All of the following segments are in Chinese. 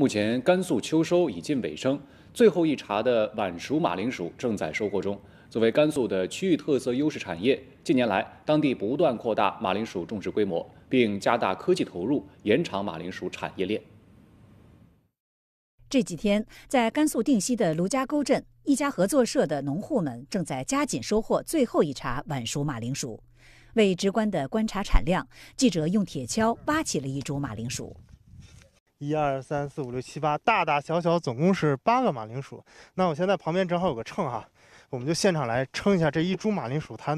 目前，甘肃秋收已近尾声，最后一茬的晚熟马铃薯正在收获中。作为甘肃的区域特色优势产业，近年来当地不断扩大马铃薯种植规模，并加大科技投入，延长马铃薯产业链。这几天，在甘肃定西的卢家沟镇，一家合作社的农户们正在加紧收获最后一茬晚熟马铃薯。为直观地观察产量，记者用铁锹挖起了一株马铃薯。一二三四五六七八，大大小小总共是八个马铃薯。那我现在旁边正好有个秤啊，我们就现场来称一下这一株马铃薯它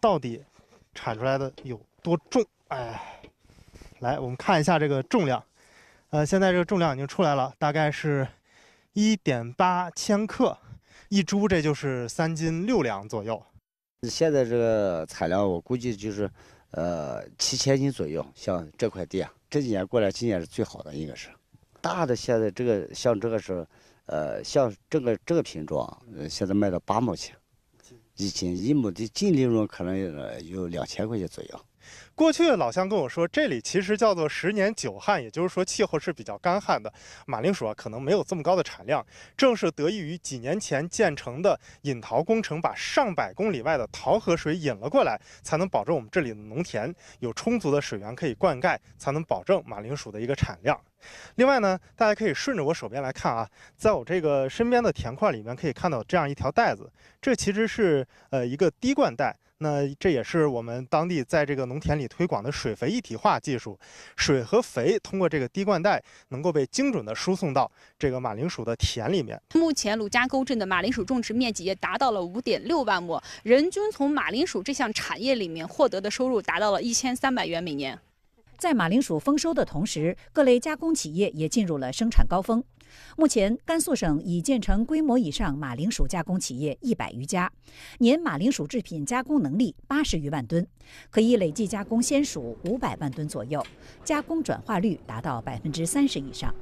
到底产出来的有多重。哎，来，我们看一下这个重量。呃，现在这个重量已经出来了，大概是1.8千克，一株这就是三斤六两左右。现在这个产量我估计就是呃七千斤左右，像这块地啊。这几年过来，今年是最好的，应该是大的。现在这个像这个是，呃，像这个这个品种，现在卖到八毛钱一斤一亩的净利润可能有两千块钱左右。过去的老乡跟我说，这里其实叫做十年九旱，也就是说气候是比较干旱的，马铃薯啊可能没有这么高的产量。正是得益于几年前建成的引桃工程，把上百公里外的桃河水引了过来，才能保证我们这里的农田有充足的水源可以灌溉，才能保证马铃薯的一个产量。另外呢，大家可以顺着我手边来看啊，在我这个身边的田块里面，可以看到这样一条带子，这其实是呃一个滴灌带。那这也是我们当地在这个农田里推广的水肥一体化技术，水和肥通过这个滴灌带能够被精准的输送到这个马铃薯的田里面。目前，鲁家沟镇的马铃薯种植面积也达到了5.6万亩，人均从马铃薯这项产业里面获得的收入达到了1300元每年。在马铃薯丰收的同时，各类加工企业也进入了生产高峰。目前，甘肃省已建成规模以上马铃薯加工企业一百余家，年马铃薯制品加工能力八十余万吨，可以累计加工鲜薯五百万吨左右，加工转化率达到百分之三十以上。